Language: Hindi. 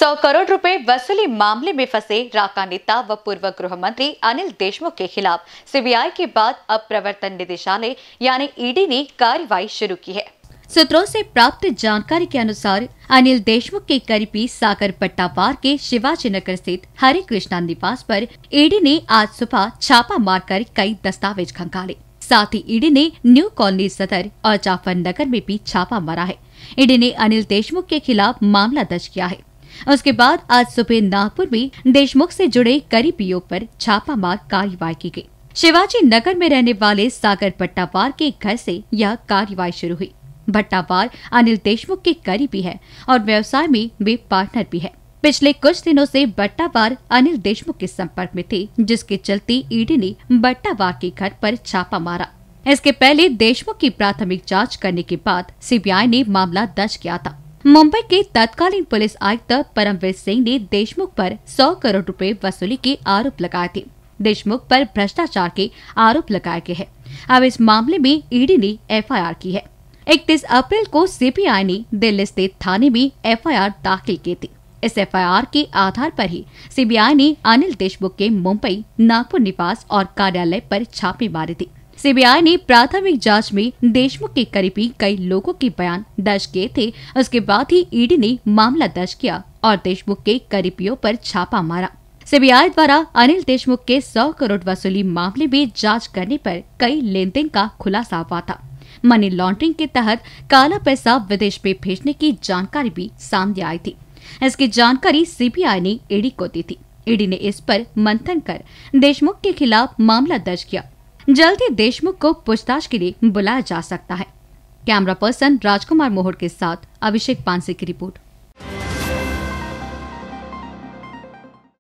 सौ करोड़ रुपए वसूली मामले में फंसे राका नेता व पूर्व गृह मंत्री अनिल देशमुख के खिलाफ सीबीआई के बाद अब प्रवर्तन निदेशालय यानी ईडी ने कार्रवाई शुरू की है सूत्रों से प्राप्त जानकारी के अनुसार अनिल देशमुख के करीबी सागर पार के शिवाजी नगर स्थित हरे कृष्णा निवास पर ईडी ने आज सुबह छापा मारकर कई दस्तावेज खंगाले साथ ही ईडी ने न्यू कॉलोनी सदर और जाफर नगर में भी छापा मारा है ईडी ने अनिल देशमुख के खिलाफ मामला दर्ज किया है उसके बाद आज सुबह नागपुर में देशमुख से जुड़े करीब योग पर छापामार कार्यवाही की गई शिवाजी नगर में रहने वाले सागर भट्टावार के घर से यह कार्यवाही शुरू हुई भट्टावार अनिल देशमुख के करीबी है और व्यवसाय में वे पार्टनर भी है पिछले कुछ दिनों से बट्टावार अनिल देशमुख के संपर्क में थे जिसके चलते ईडी ने बट्टावार के घर पर छापा मारा इसके पहले देशमुख की प्राथमिक जांच करने के बाद सीबीआई ने मामला दर्ज किया था मुंबई के तत्कालीन पुलिस आयुक्त परमवीर सिंह ने देशमुख पर 100 करोड़ रुपए वसूली के आरोप लगाए थे देशमुख पर भ्रष्टाचार के आरोप लगाए गए हैं अब इस मामले में ईडी ने एफआईआर की है 31 अप्रैल को सीबीआई ने दिल्ली स्थित थाने में एफआईआर दाखिल की थी इस एफआईआर के आधार पर ही सीबीआई ने अनिल देशमुख के मुंबई नागपुर निवास और कार्यालय पर छापे मारे थी सीबीआई ने प्राथमिक जांच में देशमुख के करीबी कई लोगों के बयान दर्ज किए थे उसके बाद ही ईडी ने मामला दर्ज किया और देशमुख के करीबियों पर छापा मारा सीबीआई द्वारा अनिल देशमुख के 100 करोड़ वसूली मामले में जांच करने पर कई लेन देन का खुलासा हुआ था मनी लॉन्ड्रिंग के तहत काला पैसा विदेश में भेजने की जानकारी भी सामने आई थी इसकी जानकारी सीबीआई ने ईडी को दी थी ईडी ने इस पर मंथन कर देशमुख के खिलाफ मामला दर्ज किया जल्द ही देशमुख को पूछताछ के लिए बुलाया जा सकता है कैमरा पर्सन राजकुमार मोहर के साथ अभिषेक पांसे की रिपोर्ट